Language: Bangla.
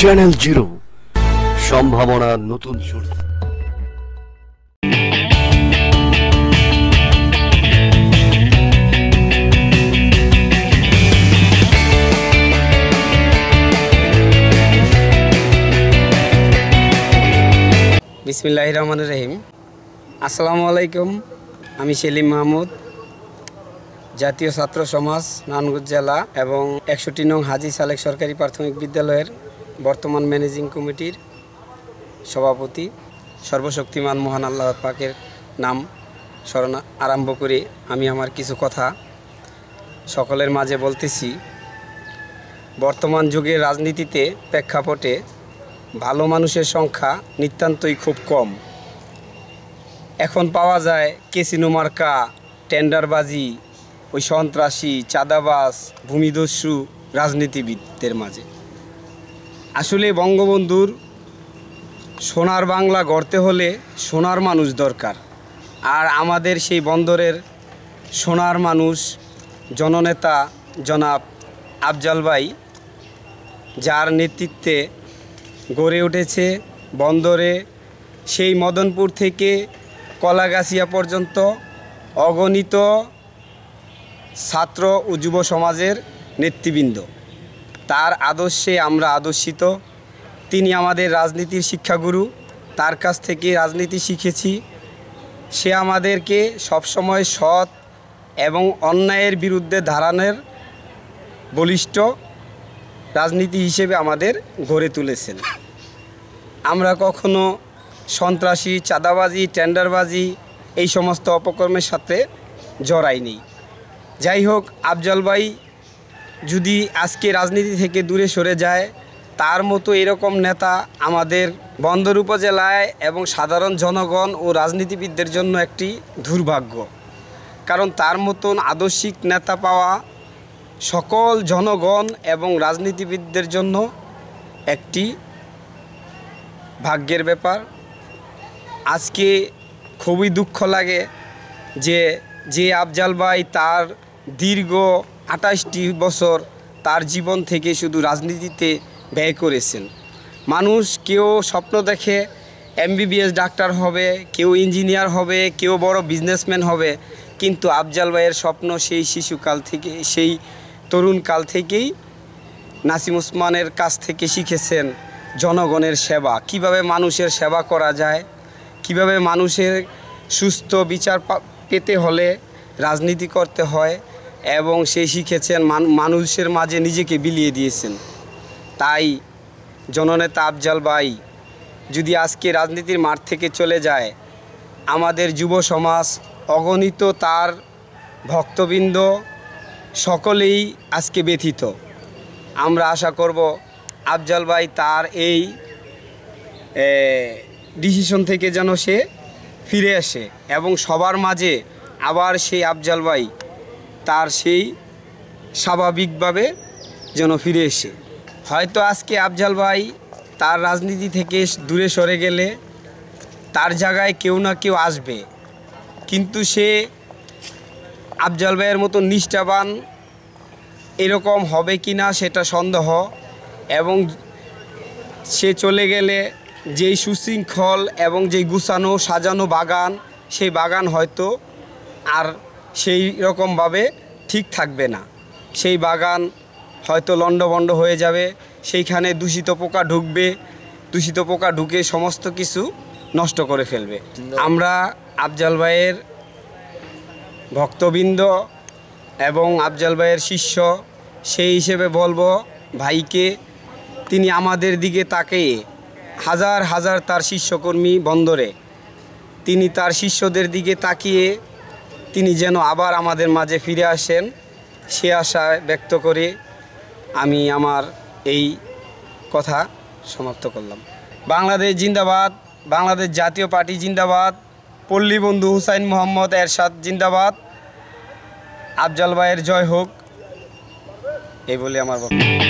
চ্যানেল জিরো সম্ভাবনা নতুন শুরু বিসমিল্লাহ রহমান রহিম আসসালামু আলাইকুম আমি সেলিম মাহমুদ জাতীয় ছাত্র সমাজ নানগুজ জেলা এবং একষট্টি নং হাজি সালেক সরকারি প্রাথমিক বিদ্যালয়ের বর্তমান ম্যানেজিং কমিটির সভাপতি সর্বশক্তিমান মহান আল্লাহ পাকের নাম স্মরণ আরম্ভ করে আমি আমার কিছু কথা সকলের মাঝে বলতেছি বর্তমান যুগের রাজনীতিতে প্রেক্ষাপটে ভালো মানুষের সংখ্যা নিতান্তই খুব কম এখন পাওয়া যায় কেসিনো মার্কা টেন্ডারবাজি ওই সন্ত্রাসী চাঁদাবাস ভূমিদস্যু রাজনীতিবিদদের মাঝে আসলে বঙ্গবন্ধুর সোনার বাংলা গড়তে হলে সোনার মানুষ দরকার আর আমাদের সেই বন্দরের সোনার মানুষ জননেতা জনাব আফজাল ভাই যার নেতৃত্বে গড়ে উঠেছে বন্দরে সেই মদনপুর থেকে কলাগাছিয়া পর্যন্ত অগণিত ছাত্র ও যুব সমাজের নেতৃবৃন্দ তার আদর্শে আমরা আদর্শিত তিনি আমাদের রাজনীতির শিক্ষাগুরু তার কাছ থেকে রাজনীতি শিখেছি সে আমাদেরকে সবসময় সৎ এবং অন্যায়ের বিরুদ্ধে ধারানের বলিষ্ঠ রাজনীতি হিসেবে আমাদের গড়ে তুলেছেন আমরা কখনো সন্ত্রাসী চাঁদাবাজি টেন্ডারবাজি এই সমস্ত অপকর্মের সাথে জড়াইনি যাই হোক আফজল ভাই যদি আজকে রাজনীতি থেকে দূরে সরে যায় তার মতো এরকম নেতা আমাদের বন্দর উপজেলায় এবং সাধারণ জনগণ ও রাজনীতিবিদদের জন্য একটি দুর্ভাগ্য কারণ তার মতন আদর্শিক নেতা পাওয়া সকল জনগণ এবং রাজনীতিবিদদের জন্য একটি ভাগ্যের ব্যাপার আজকে খুবই দুঃখ লাগে যে যে আফজাল ভাই তার দীর্ঘ আঠাশটি বছর তার জীবন থেকে শুধু রাজনীতিতে ব্যয় করেছেন মানুষ কেউ স্বপ্ন দেখে এমবিবিএস ডাক্তার হবে কেউ ইঞ্জিনিয়ার হবে কেউ বড় বিজনেসম্যান হবে কিন্তু আফজাল ভাইয়ের স্বপ্ন সেই শিশুকাল থেকে সেই তরুণ কাল থেকেই নাসিম ওসমানের কাছ থেকে শিখেছেন জনগণের সেবা কিভাবে মানুষের সেবা করা যায় কিভাবে মানুষের সুস্থ বিচার পেতে হলে রাজনীতি করতে হয় এবং সে শিখেছেন মানুষের মাঝে নিজেকে বিলিয়ে দিয়েছেন তাই জননেতা আফজাল ভাই যদি আজকে রাজনীতির মাঠ থেকে চলে যায় আমাদের যুব সমাজ অগণিত তার ভক্তবৃন্দ সকলেই আজকে ব্যথিত আমরা আশা করব আফজাল ভাই তার এই ডিসিশন থেকে যেন সে ফিরে আসে এবং সবার মাঝে আবার সেই আফজাল ভাই তার সেই স্বাভাবিকভাবে যেন ফিরে এসে হয়তো আজকে আফজাল ভাই তার রাজনীতি থেকে দূরে সরে গেলে তার জায়গায় কেউ না কেউ আসবে কিন্তু সে আফজাল ভাইয়ের মতো নিষ্ঠাবান এরকম হবে কি না সেটা সন্দেহ এবং সে চলে গেলে যেই সুশৃঙ্খল এবং যেই গুছানো সাজানো বাগান সেই বাগান হয়তো আর সেই রকমভাবে ঠিক থাকবে না সেই বাগান হয়তো লণ্ডভণ্ড হয়ে যাবে সেইখানে দূষিত পোকা ঢুকবে দূষিত পোকা ঢুকে সমস্ত কিছু নষ্ট করে ফেলবে আমরা আফজাল ভাইয়ের ভক্তবৃন্দ এবং আফজাল ভাইয়ের শিষ্য সেই হিসেবে বলবো ভাইকে তিনি আমাদের দিকে তাকিয়ে হাজার হাজার তার শিষ্যকর্মী বন্দরে তিনি তার শিষ্যদের দিকে তাকিয়ে তিনি যেন আবার আমাদের মাঝে ফিরে আসেন সে আশায় ব্যক্ত করে আমি আমার এই কথা সমাপ্ত করলাম বাংলাদেশ জিন্দাবাদ বাংলাদেশ জাতীয় পার্টি জিন্দাবাদ পল্লী বন্ধু হুসাইন মোহাম্মদ এরশাদ জিন্দাবাদ আফজাল ভাইয়ের জয় হোক এই বলে আমার বক্তব্য